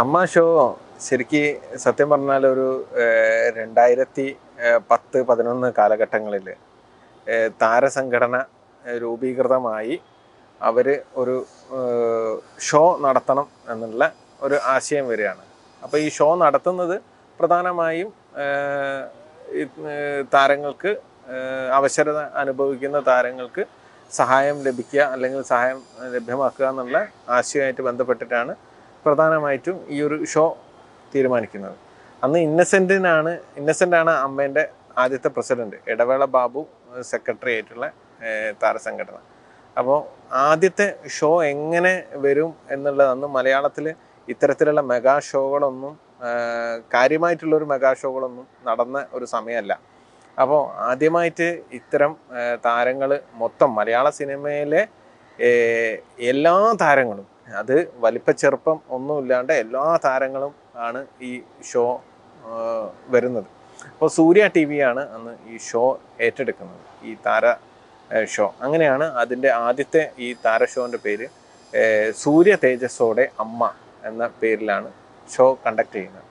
അമ്മ ഷോ ശരിക്ക് സത്യം പറഞ്ഞാൽ ഒരു രണ്ടായിരത്തി പത്ത് പതിനൊന്ന് കാലഘട്ടങ്ങളിൽ താരസംഘടന രൂപീകൃതമായി അവർ ഒരു ഷോ നടത്തണം എന്നുള്ള ഒരു ആശയം വരികയാണ് അപ്പോൾ ഈ ഷോ നടത്തുന്നത് പ്രധാനമായും താരങ്ങൾക്ക് അവസരത അനുഭവിക്കുന്ന താരങ്ങൾക്ക് സഹായം ലഭിക്കുക അല്ലെങ്കിൽ സഹായം ലഭ്യമാക്കുക എന്നുള്ള ആശയമായിട്ട് ബന്ധപ്പെട്ടിട്ടാണ് പ്രധാനമായിട്ടും ഈ ഒരു ഷോ തീരുമാനിക്കുന്നത് അന്ന് ഇന്നസെൻറ്റിനാണ് ഇന്നസെൻ്റാണ് അമ്മേൻ്റെ ആദ്യത്തെ പ്രസിഡന്റ് ഇടവേള ബാബു സെക്രട്ടറി ആയിട്ടുള്ള താരസംഘടന അപ്പോൾ ആദ്യത്തെ ഷോ എങ്ങനെ വരും എന്നുള്ളതന്ന് മലയാളത്തിൽ ഇത്തരത്തിലുള്ള മെഗാ ഷോകളൊന്നും കാര്യമായിട്ടുള്ളൊരു മെഗാ ഷോകളൊന്നും നടന്ന ഒരു സമയമല്ല അപ്പോൾ ആദ്യമായിട്ട് ഇത്തരം താരങ്ങൾ മൊത്തം മലയാള സിനിമയിലെ എല്ലാ താരങ്ങളും അത് വലിപ്പച്ചെറുപ്പം ഒന്നുമില്ലാണ്ട് എല്ലാ താരങ്ങളും ആണ് ഈ ഷോ വരുന്നത് അപ്പോൾ സൂര്യ ടി വിയാണ് അന്ന് ഈ ഷോ ഏറ്റെടുക്കുന്നത് ഈ താര ഷോ അങ്ങനെയാണ് അതിൻ്റെ ആദ്യത്തെ ഈ താര ഷോൻ്റെ പേര് സൂര്യ തേജസ്സോടെ അമ്മ എന്ന പേരിലാണ് ഷോ കണ്ടക്ട് ചെയ്യുന്നത്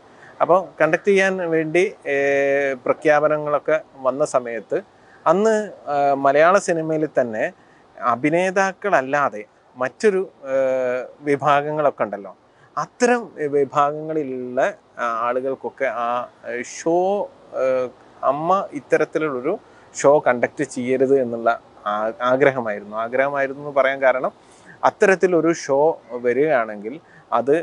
അപ്പോൾ കണ്ടക്ട് ചെയ്യാൻ വേണ്ടി പ്രഖ്യാപനങ്ങളൊക്കെ വന്ന സമയത്ത് അന്ന് മലയാള സിനിമയിൽ തന്നെ അഭിനേതാക്കളല്ലാതെ മറ്റൊരു വിഭാഗങ്ങളൊക്കെ ഉണ്ടല്ലോ അത്തരം വിഭാഗങ്ങളിലുള്ള ആളുകൾക്കൊക്കെ ആ ഷോ അമ്മ ഇത്തരത്തിലുള്ളൊരു ഷോ കണ്ടക്ട് ചെയ്യരുത് എന്നുള്ള ആഗ്രഹമായിരുന്നു ആഗ്രഹമായിരുന്നു എന്ന് പറയാൻ കാരണം അത്തരത്തിലൊരു ഷോ വരികയാണെങ്കിൽ അത്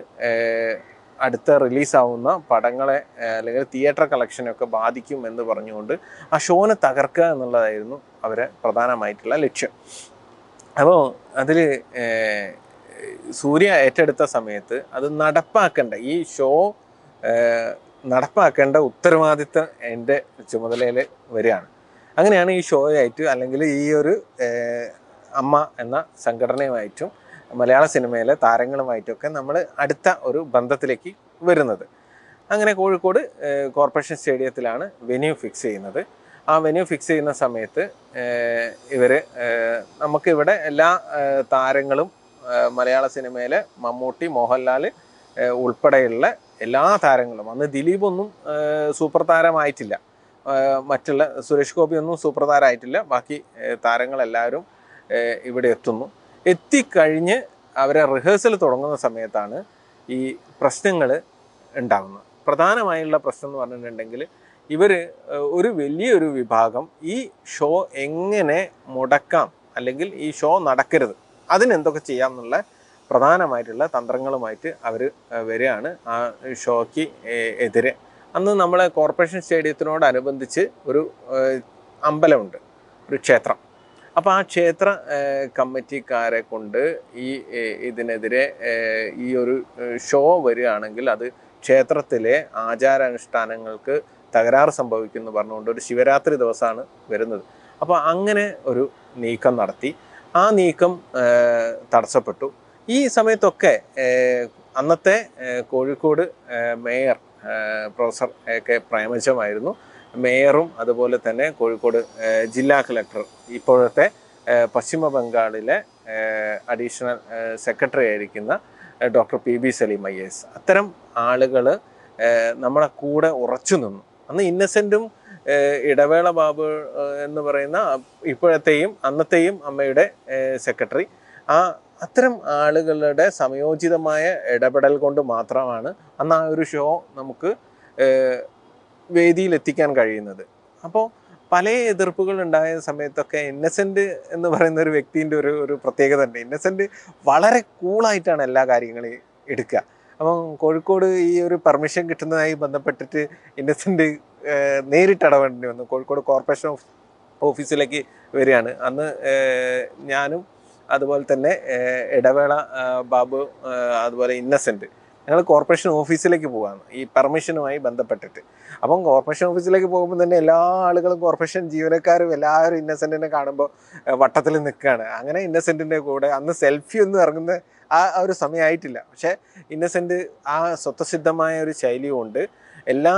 അടുത്ത റിലീസാവുന്ന പടങ്ങളെ അല്ലെങ്കിൽ തിയേറ്റർ കളക്ഷനൊക്കെ ബാധിക്കും എന്ന് പറഞ്ഞുകൊണ്ട് ആ ഷോനെ തകർക്കുക എന്നുള്ളതായിരുന്നു അവരെ പ്രധാനമായിട്ടുള്ള ലക്ഷ്യം അപ്പോൾ അതിൽ സൂര്യ ഏറ്റെടുത്ത സമയത്ത് അത് നടപ്പാക്കേണ്ട ഈ ഷോ നടപ്പാക്കേണ്ട ഉത്തരവാദിത്തം എൻ്റെ ചുമതലയിൽ വരികയാണ് അങ്ങനെയാണ് ഈ ഷോയായിട്ട് അല്ലെങ്കിൽ ഈ ഒരു അമ്മ എന്ന സംഘടനയുമായിട്ടും മലയാള സിനിമയിലെ താരങ്ങളുമായിട്ടൊക്കെ നമ്മൾ അടുത്ത ഒരു ബന്ധത്തിലേക്ക് വരുന്നത് അങ്ങനെ കോഴിക്കോട് കോർപ്പറേഷൻ സ്റ്റേഡിയത്തിലാണ് വെന്യൂ ഫിക്സ് ചെയ്യുന്നത് ആ വെന്യൂ ഫിക്സ് ചെയ്യുന്ന സമയത്ത് ഇവർ നമുക്കിവിടെ എല്ലാ താരങ്ങളും മലയാള സിനിമയിലെ മമ്മൂട്ടി മോഹൻലാൽ ഉൾപ്പെടെയുള്ള എല്ലാ താരങ്ങളും അന്ന് ദിലീപ് ഒന്നും സൂപ്പർ താരമായിട്ടില്ല മറ്റുള്ള സുരേഷ് ഗോപി ഒന്നും സൂപ്പർ താരമായിട്ടില്ല ബാക്കി താരങ്ങളെല്ലാവരും ഇവിടെ എത്തുന്നു എത്തിക്കഴിഞ്ഞ് അവരെ റിഹേഴ്സൽ തുടങ്ങുന്ന സമയത്താണ് ഈ പ്രശ്നങ്ങൾ ഉണ്ടാകുന്നത് പ്രധാനമായുള്ള പ്രശ്നം എന്ന് പറഞ്ഞിട്ടുണ്ടെങ്കിൽ ഇവർ ഒരു വലിയൊരു വിഭാഗം ഈ ഷോ എങ്ങനെ മുടക്കാം അല്ലെങ്കിൽ ഈ ഷോ നടക്കരുത് അതിനെന്തൊക്കെ ചെയ്യാം എന്നുള്ള പ്രധാനമായിട്ടുള്ള തന്ത്രങ്ങളുമായിട്ട് അവർ വരികയാണ് ആ ഷോയ്ക്ക് എതിരെ അന്ന് നമ്മൾ കോർപ്പറേഷൻ സ്റ്റേഡിയത്തിനോടനുബന്ധിച്ച് ഒരു അമ്പലമുണ്ട് ഒരു ക്ഷേത്രം അപ്പോൾ ആ ക്ഷേത്ര കമ്മിറ്റിക്കാരെ കൊണ്ട് ഈ ഇതിനെതിരെ ഈ ഒരു ഷോ വരികയാണെങ്കിൽ അത് ക്ഷേത്രത്തിലെ ആചാരാനുഷ്ഠാനങ്ങൾക്ക് തകരാറ് എന്ന് പറഞ്ഞുകൊണ്ട് ഒരു ശിവരാത്രി ദിവസമാണ് വരുന്നത് അപ്പോൾ അങ്ങനെ ഒരു നീക്കം നടത്തി ആ നീക്കം തടസ്സപ്പെട്ടു ഈ സമയത്തൊക്കെ അന്നത്തെ Kozhikode mayor professor A K പ്രേമജമായിരുന്നു മേയറും അതുപോലെ തന്നെ കോഴിക്കോട് ജില്ലാ കളക്ടർ ഇപ്പോഴത്തെ പശ്ചിമ ബംഗാളിലെ അഡീഷണൽ സെക്രട്ടറി ആയിരിക്കുന്ന doctor P B Saleem I S അത്തരം ആളുകൾ നമ്മളെ കൂടെ ഉറച്ചു നിന്നു അന്ന് ഇന്നസെൻറ്റും ഇടവേള ബാബു എന്ന് പറയുന്ന ഇപ്പോഴത്തെയും അന്നത്തെയും അമ്മയുടെ സെക്രട്ടറി ആ അത്തരം ആളുകളുടെ സമയോചിതമായ ഇടപെടൽ കൊണ്ട് മാത്രമാണ് അന്ന് ആ ഒരു ഷോ നമുക്ക് വേദിയിൽ കഴിയുന്നത് അപ്പോൾ പല എതിർപ്പുകൾ ഉണ്ടായ സമയത്തൊക്കെ ഇന്നസെൻ്റ് എന്ന് പറയുന്ന ഒരു വ്യക്തിൻ്റെ ഒരു ഒരു പ്രത്യേകത ഉണ്ട് ഇന്നസെൻ്റ് വളരെ കൂളായിട്ടാണ് എല്ലാ കാര്യങ്ങളെയും എടുക്കുക അപ്പം കോഴിക്കോട് ഈ ഒരു പെർമിഷൻ കിട്ടുന്നതായി ബന്ധപ്പെട്ടിട്ട് ഇന്നസെന്റ് നേരിട്ട് ഇടപെടേണ്ടി വന്നു കോഴിക്കോട് കോർപ്പറേഷൻ ഓഫീസിലേക്ക് വരികയാണ് അന്ന് ഞാനും അതുപോലെ തന്നെ ഇടവേള ബാബു അതുപോലെ ഇന്നസെന്റ് ഞങ്ങൾ കോർപ്പറേഷൻ ഓഫീസിലേക്ക് പോവാണ് ഈ പെർമിഷനുമായി ബന്ധപ്പെട്ടിട്ട് അപ്പം കോർപ്പറേഷൻ ഓഫീസിലേക്ക് പോകുമ്പോൾ തന്നെ എല്ലാ ആളുകളും കോർപ്പറേഷൻ ജീവനക്കാരും എല്ലാവരും ഇന്നസെൻറ്റിനെ കാണുമ്പോൾ വട്ടത്തിൽ നിൽക്കുകയാണ് അങ്ങനെ ഇന്നസെൻറ്റിൻ്റെ കൂടെ അന്ന് സെൽഫി ഒന്നും ഇറങ്ങുന്ന ആ ഒരു സമയമായിട്ടില്ല പക്ഷേ ഇന്നസെൻറ്റ് ആ സ്വത്വസിദ്ധമായ ഒരു ശൈലി കൊണ്ട് എല്ലാ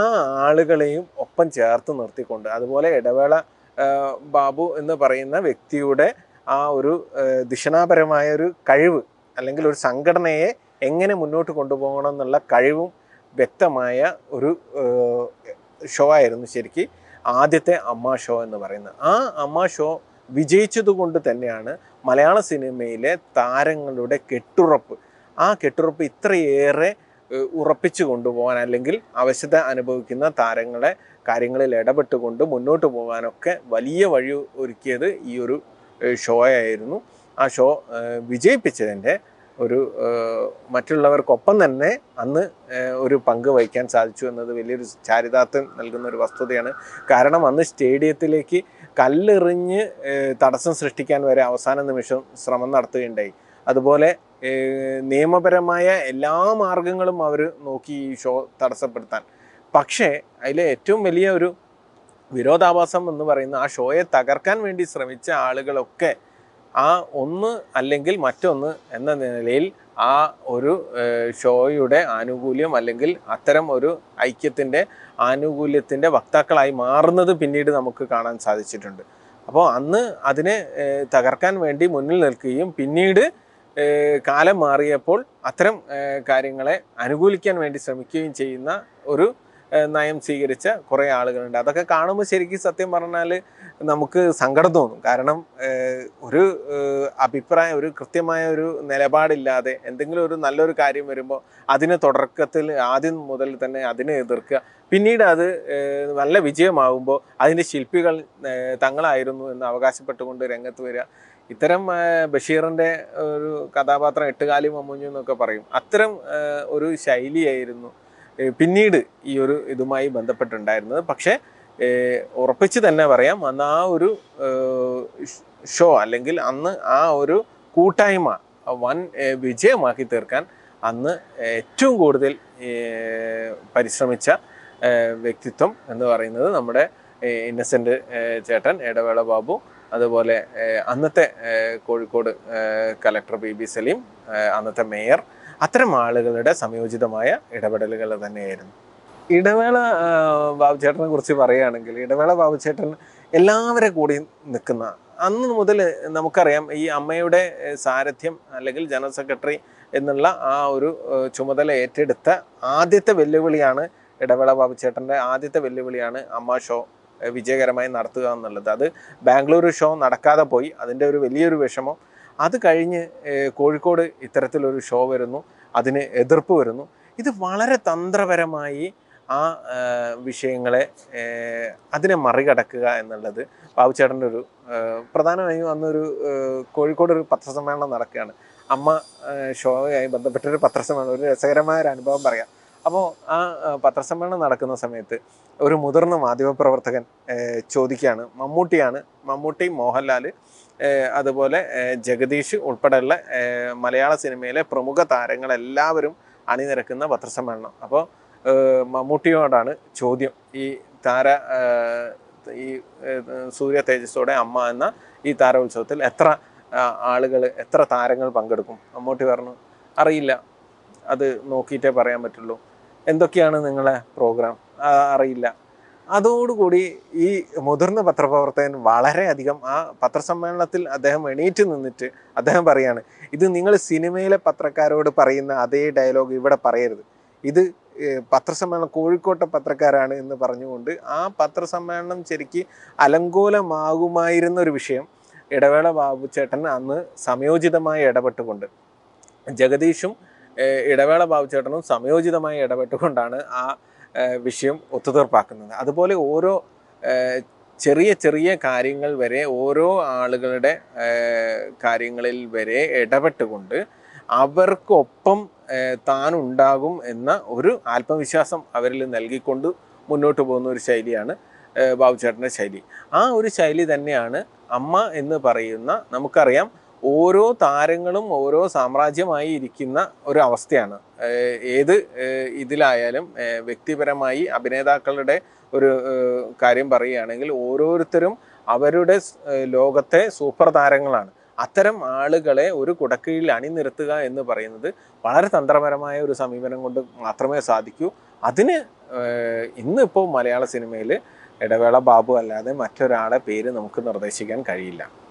ആളുകളെയും ഒപ്പം ചേർത്ത് നിർത്തിക്കൊണ്ട് അതുപോലെ ഇടവേള ബാബു എന്ന് പറയുന്ന വ്യക്തിയുടെ ആ ഒരു ദിഷണാപരമായ ഒരു കഴിവ് അല്ലെങ്കിൽ ഒരു സംഘടനയെ എങ്ങനെ മുന്നോട്ട് കൊണ്ടുപോകണം എന്നുള്ള കഴിവും വ്യക്തമായ ഒരു ഷോ ആയിരുന്നു ശരിക്ക് ആദ്യത്തെ അമ്മ ഷോ എന്ന് പറയുന്നത് ആ അമ്മ ഷോ വിജയിച്ചതുകൊണ്ട് തന്നെയാണ് മലയാള സിനിമയിലെ താരങ്ങളുടെ കെട്ടുറപ്പ് ആ കെട്ടുറപ്പ് ഇത്രയേറെ ഉറപ്പിച്ചു കൊണ്ടുപോകാൻ അല്ലെങ്കിൽ അവശത അനുഭവിക്കുന്ന താരങ്ങളെ കാര്യങ്ങളിൽ ഇടപെട്ടുകൊണ്ട് മുന്നോട്ട് പോകാനൊക്കെ വലിയ വഴി ഒരുക്കിയത് ഈ ഒരു ഷോ ആയിരുന്നു ആ ഷോ വിജയിപ്പിച്ചതിൻ്റെ ഒരു മറ്റുള്ളവർക്കൊപ്പം തന്നെ അന്ന് ഒരു പങ്ക് വഹിക്കാൻ സാധിച്ചു എന്നത് വലിയൊരു ചാരിതാർത്ഥ്യം നൽകുന്ന ഒരു വസ്തുതയാണ് കാരണം അന്ന് സ്റ്റേഡിയത്തിലേക്ക് കല്ലെറിഞ്ഞ് തടസ്സം സൃഷ്ടിക്കാൻ വരെ അവസാന നിമിഷം ശ്രമം നടത്തുകയുണ്ടായി അതുപോലെ നിയമപരമായ എല്ലാ മാർഗങ്ങളും അവർ നോക്കി ഈ ഷോ തടസ്സപ്പെടുത്താൻ പക്ഷേ അതിലെ ഏറ്റവും വലിയ ഒരു വിരോധാഭാസം എന്ന് പറയുന്ന ആ ഷോയെ തകർക്കാൻ വേണ്ടി ശ്രമിച്ച ആളുകളൊക്കെ ആ ഒന്ന് അല്ലെങ്കിൽ മറ്റൊന്ന് എന്ന നിലയിൽ ആ ഒരു ഷോയുടെ ആനുകൂല്യം അല്ലെങ്കിൽ അത്തരം ഒരു ഐക്യത്തിൻ്റെ ആനുകൂല്യത്തിൻ്റെ വക്താക്കളായി മാറുന്നത് പിന്നീട് നമുക്ക് കാണാൻ സാധിച്ചിട്ടുണ്ട് അപ്പോൾ അന്ന് അതിനെ തകർക്കാൻ വേണ്ടി മുന്നിൽ നിൽക്കുകയും പിന്നീട് കാലം മാറിയപ്പോൾ അത്തരം കാര്യങ്ങളെ അനുകൂലിക്കാൻ വേണ്ടി ശ്രമിക്കുകയും ചെയ്യുന്ന ഒരു നയം സ്വീകരിച്ച കുറേ ആളുകളുണ്ട് അതൊക്കെ കാണുമ്പോൾ ശരിക്കും സത്യം പറഞ്ഞാൽ നമുക്ക് സങ്കടം തോന്നും കാരണം ഒരു അഭിപ്രായം ഒരു കൃത്യമായ ഒരു നിലപാടില്ലാതെ എന്തെങ്കിലും ഒരു നല്ലൊരു കാര്യം വരുമ്പോൾ അതിന് തുടക്കത്തിൽ ആദ്യം മുതൽ തന്നെ അതിനെ എതിർക്കുക പിന്നീട് അത് നല്ല വിജയമാകുമ്പോൾ അതിൻ്റെ ശില്പികൾ തങ്ങളായിരുന്നു എന്ന് അവകാശപ്പെട്ടുകൊണ്ട് രംഗത്ത് വരിക ഇത്തരം ബഷീറിൻ്റെ ഒരു കഥാപാത്രം എട്ടുകാലി മമ്മൂഞ്ഞു എന്നൊക്കെ പറയും അത്തരം ഒരു ശൈലിയായിരുന്നു പിന്നീട് ഈ ഒരു ഇതുമായി ബന്ധപ്പെട്ടുണ്ടായിരുന്നത് പക്ഷേ ഉറപ്പിച്ച് തന്നെ പറയാം അന്ന് ആ ഒരു ഷോ അല്ലെങ്കിൽ അന്ന് ആ ഒരു കൂട്ടായ്മ വൻ വിജയമാക്കി തീർക്കാൻ അന്ന് ഏറ്റവും കൂടുതൽ പരിശ്രമിച്ച വ്യക്തിത്വം എന്ന് പറയുന്നത് നമ്മുടെ ഇന്നസെൻ്റ് ചേട്ടൻ ഇടവേള ബാബു അതുപോലെ അന്നത്തെ Kozhikode collector P B Saleem അന്നത്തെ മേയർ അത്തരം ആളുകളുടെ സംയോജിതമായ ഇടപെടലുകൾ തന്നെയായിരുന്നു ഇടവേള ബാബുചേട്ടനെ കുറിച്ച് പറയുകയാണെങ്കിൽ ഇടവേള ബാബുചേട്ടൻ എല്ലാവരെ കൂടി നിൽക്കുന്ന അന്ന് മുതൽ നമുക്കറിയാം ഈ അമ്മയുടെ സാരഥ്യം അല്ലെങ്കിൽ ജനറൽ സെക്രട്ടറി എന്നുള്ള ആ ഒരു ചുമതല ഏറ്റെടുത്ത ആദ്യത്തെ വെല്ലുവിളിയാണ് ഇടവേള ബാബുചേട്ടൻ്റെ ആദ്യത്തെ വെല്ലുവിളിയാണ് അമ്മ ഷോ വിജയകരമായി നടത്തുക എന്നുള്ളത് അത് ബാംഗ്ലൂർ ഷോ നടക്കാതെ പോയി അതിൻ്റെ ഒരു വലിയൊരു വിഷമം അത് കഴിഞ്ഞ് കോഴിക്കോട് ഇത്തരത്തിലൊരു ഷോ വരുന്നു അതിന് എതിർപ്പ് വരുന്നു ഇത് വളരെ തന്ത്രപരമായി ആ വിഷയങ്ങളെ അതിനെ മറികടക്കുക എന്നുള്ളത് ബാബുച്ചേട്ടൻ്റെ ഒരു പ്രധാനമായും അന്നൊരു കോഴിക്കോട് ഒരു പത്രസമ്മേളനം നടക്കുകയാണ് അമ്മ ഷോയുമായി ബന്ധപ്പെട്ടൊരു പത്രസമ്മേളനം ഒരു രസകരമായ ഒരു അനുഭവം പറയാം അപ്പോൾ ആ പത്രസമ്മേളനം നടക്കുന്ന സമയത്ത് ഒരു മുതിർന്ന മാധ്യമപ്രവർത്തകൻ ചോദിക്കുകയാണ് മമ്മൂട്ടിയാണ് മമ്മൂട്ടി മോഹൻലാൽ അതുപോലെ ജഗദീഷ് ഉൾപ്പെടെയുള്ള മലയാള സിനിമയിലെ പ്രമുഖ താരങ്ങളെല്ലാവരും അണിനിരക്കുന്ന പത്രസമ്മേളനം അപ്പോൾ മമ്മൂട്ടിയോടാണ് ചോദ്യം ഈ താര ഈ സൂര്യ തേജസ്സോടെ അമ്മ എന്ന ഈ ഉത്സവത്തിൽ എത്ര ആളുകൾ എത്ര താരങ്ങൾ പങ്കെടുക്കും മമ്മൂട്ടി പറഞ്ഞു അറിയില്ല അത് നോക്കിയിട്ടേ പറയാൻ പറ്റുള്ളൂ എന്തൊക്കെയാണ് നിങ്ങളെ പ്രോഗ്രാം അറിയില്ല അതോടുകൂടി ഈ മുതിർന്ന പത്രപ്രവർത്തകൻ വളരെയധികം ആ പത്രസമ്മേളനത്തിൽ അദ്ദേഹം എണീറ്റ് നിന്നിട്ട് അദ്ദേഹം പറയാണ് ഇത് നിങ്ങൾ സിനിമയിലെ പത്രക്കാരോട് പറയുന്ന അതേ ഡയലോഗ് ഇവിടെ പറയരുത് ഇത് പത്രസമ്മേളനം കോഴിക്കോട്ടെ പത്രക്കാരാണ് എന്ന് പറഞ്ഞുകൊണ്ട് ആ പത്രസമ്മേളനം ശരിക്ക് അലങ്കോലമാകുമായിരുന്ന ഒരു വിഷയം ഇടവേള ബാബു ചേട്ടൻ അന്ന് സമയോചിതമായി ഇടപെട്ടുകൊണ്ട് ജഗദീഷും ഇടവേള ബാബു ചേട്ടനും സമയോചിതമായി ഇടപെട്ടുകൊണ്ടാണ് ആ വിഷയം ഒത്തുതീർപ്പാക്കുന്നത് അതുപോലെ ഓരോ ചെറിയ ചെറിയ കാര്യങ്ങൾ വരെ ഓരോ ആളുകളുടെ കാര്യങ്ങളിൽ വരെ ഇടപെട്ടുകൊണ്ട് അവർക്കൊപ്പം താനുണ്ടാകും എന്ന ഒരു ആത്മവിശ്വാസം അവരിൽ നൽകിക്കൊണ്ട് മുന്നോട്ട് പോകുന്ന ഒരു ശൈലിയാണ് ബാബുചേട്ടൻ്റെ ശൈലി ആ ഒരു ശൈലി തന്നെയാണ് അമ്മ എന്ന് പറയുന്ന നമുക്കറിയാം ഓരോ താരങ്ങളും ഓരോ സാമ്രാജ്യമായി ഇരിക്കുന്ന ഒരു അവസ്ഥയാണ് ഏത് ഇതിലായാലും വ്യക്തിപരമായി അഭിനേതാക്കളുടെ ഒരു കാര്യം പറയുകയാണെങ്കിൽ ഓരോരുത്തരും അവരുടെ ലോകത്തെ സൂപ്പർ താരങ്ങളാണ് അത്തരം ആളുകളെ ഒരു കുടക്കീഴിൽ അണിനിരത്തുക എന്ന് പറയുന്നത് വളരെ തന്ത്രപരമായ ഒരു സമീപനം കൊണ്ട് മാത്രമേ സാധിക്കൂ അതിന് ഇന്നിപ്പോൾ മലയാള സിനിമയിൽ ഇടവേള ബാബു അല്ലാതെ മറ്റൊരാളെ പേര് നമുക്ക് നിർദ്ദേശിക്കാൻ കഴിയില്ല